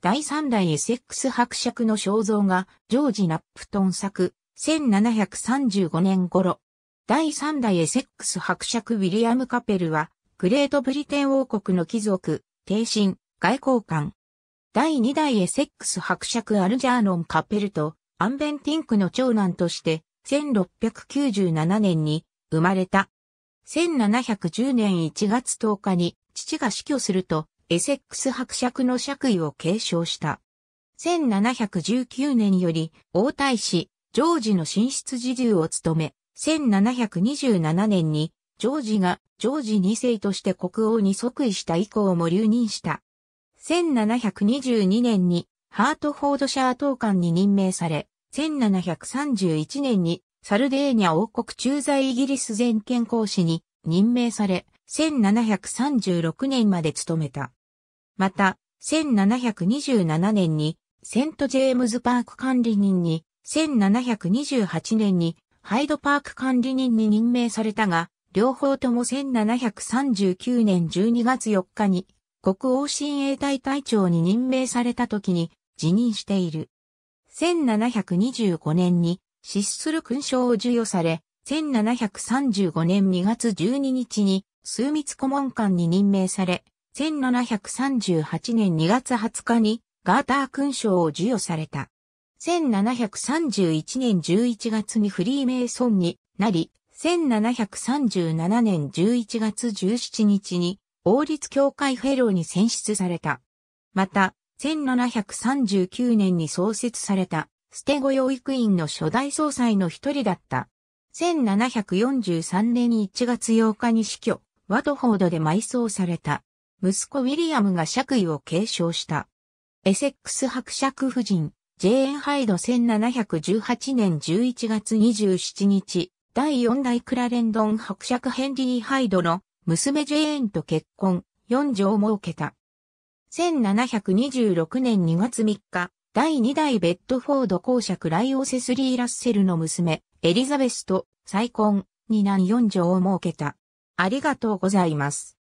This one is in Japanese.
第三代エセックス伯爵の肖像が、ジョージ・ナップトン作、1735年頃。第三代エセックス伯爵ウィリアム・カペルは、グレートブリテン王国の貴族、帝臣、外交官。第二代エセックス伯爵アルジャーノン・カペルと、アンベンティンクの長男として、1697年に生まれた。1710年1月10日に父が死去すると、エセックス伯爵の爵位を継承した。1719年より、王太子、ジョージの進出自流を務め、1727年に、ジョージが、ジョージ2世として国王に即位した以降も留任した。1722年に、ハートフォードシャー党官に任命され、1731年に、サルデーニャ王国駐在イギリス全権公使に任命され、1736年まで務めた。また、1727年にセント・ジェームズ・パーク管理人に、1728年にハイド・パーク管理人に任命されたが、両方とも1739年12月4日に国王親衛隊隊長に任命された時に辞任している。1725年に失する勲章を授与され、1735年2月12日に枢密顧問官に任命され、1738年2月20日にガーター勲章を授与された。1731年11月にフリーメイソンになり、1737年11月17日に王立協会フェローに選出された。また、1739年に創設されたステゴ養育院の初代総裁の一人だった。1743年1月8日に死去、ワトフォードで埋葬された。息子ウィリアムが爵位を継承した。エセックス伯爵夫人、ジェーン・ハイド1718年11月27日、第4代クラレンドン伯爵ヘンリー・ハイドの娘ジェーンと結婚、4女を設けた。1726年2月3日、第2代ベッドフォード公爵ライオセスリー・ラッセルの娘、エリザベスと再婚、2男4女を設けた。ありがとうございます。